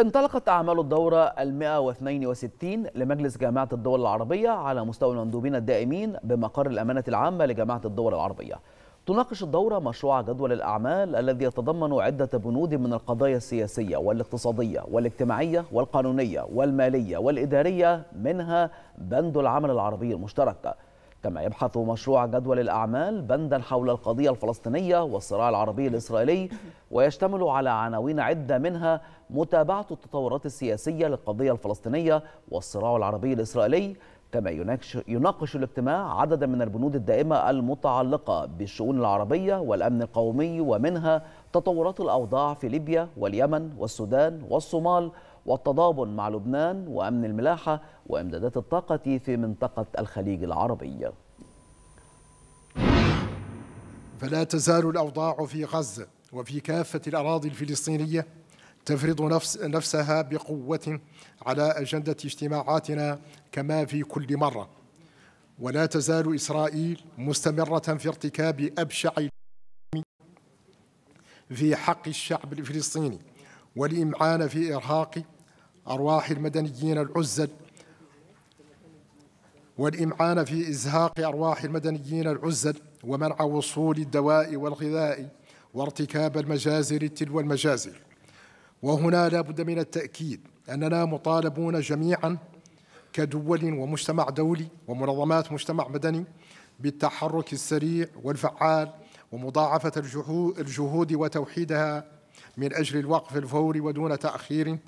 انطلقت أعمال الدورة ال 162 لمجلس جامعة الدول العربية على مستوى المندوبين الدائمين بمقر الأمانة العامة لجامعة الدول العربية. تناقش الدورة مشروع جدول الأعمال الذي يتضمن عدة بنود من القضايا السياسية والاقتصادية والاجتماعية والقانونية والمالية والإدارية منها بند العمل العربي المشترك. كما يبحث مشروع جدول الأعمال بندا حول القضية الفلسطينية والصراع العربي الإسرائيلي ويشتمل على عناوين عدة منها متابعة التطورات السياسية للقضية الفلسطينية والصراع العربي الإسرائيلي كما يناقش الاجتماع عددا من البنود الدائمة المتعلقة بالشؤون العربية والأمن القومي ومنها تطورات الأوضاع في ليبيا واليمن والسودان والصومال والتضامن مع لبنان وأمن الملاحة وإمدادات الطاقة في منطقة الخليج العربي فلا تزال الأوضاع في غزة وفي كافة الأراضي الفلسطينية تفرض نفس نفسها بقوة على أجندة اجتماعاتنا كما في كل مرة ولا تزال إسرائيل مستمرة في ارتكاب أبشع في حق الشعب الفلسطيني والإمعان في إرهاق أرواح المدنيين العزل والإمعان في إزهاق أرواح المدنيين العزل ومنع وصول الدواء والغذاء وارتكاب المجازر تلو المجازر وهنا لا بد من التأكيد أننا مطالبون جميعا كدول ومجتمع دولي ومنظمات مجتمع مدني بالتحرك السريع والفعال ومضاعفة الجهود وتوحيدها من أجل الوقف الفوري ودون تأخير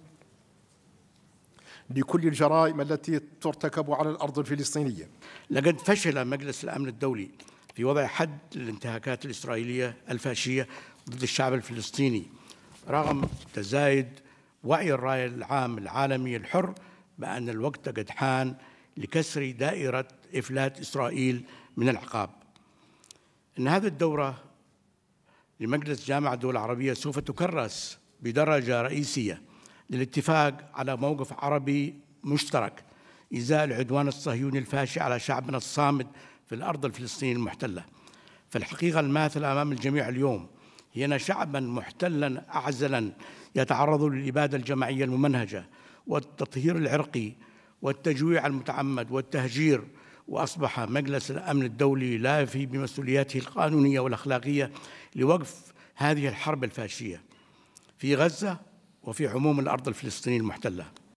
لكل الجرائم التي ترتكب على الأرض الفلسطينية لقد فشل مجلس الأمن الدولي في وضع حد للانتهاكات الإسرائيلية الفاشية ضد الشعب الفلسطيني رغم تزايد وعي الرأي العام العالمي الحر بأن الوقت قد حان لكسر دائرة إفلات إسرائيل من العقاب إن هذه الدورة لمجلس جامعة الدول العربية سوف تكرس بدرجة رئيسية للاتفاق على موقف عربي مشترك إزاء العدوان الصهيوني الفاشي على شعبنا الصامد في الأرض الفلسطينية المحتلة فالحقيقة الماثلة أمام الجميع اليوم هي أن شعبا محتلا أعزلا يتعرض للإبادة الجماعية الممنهجة والتطهير العرقي والتجويع المتعمد والتهجير وأصبح مجلس الأمن الدولي لا في بمسؤولياته القانونية والأخلاقية لوقف هذه الحرب الفاشية في غزة وفي عموم الأرض الفلسطينية المحتلة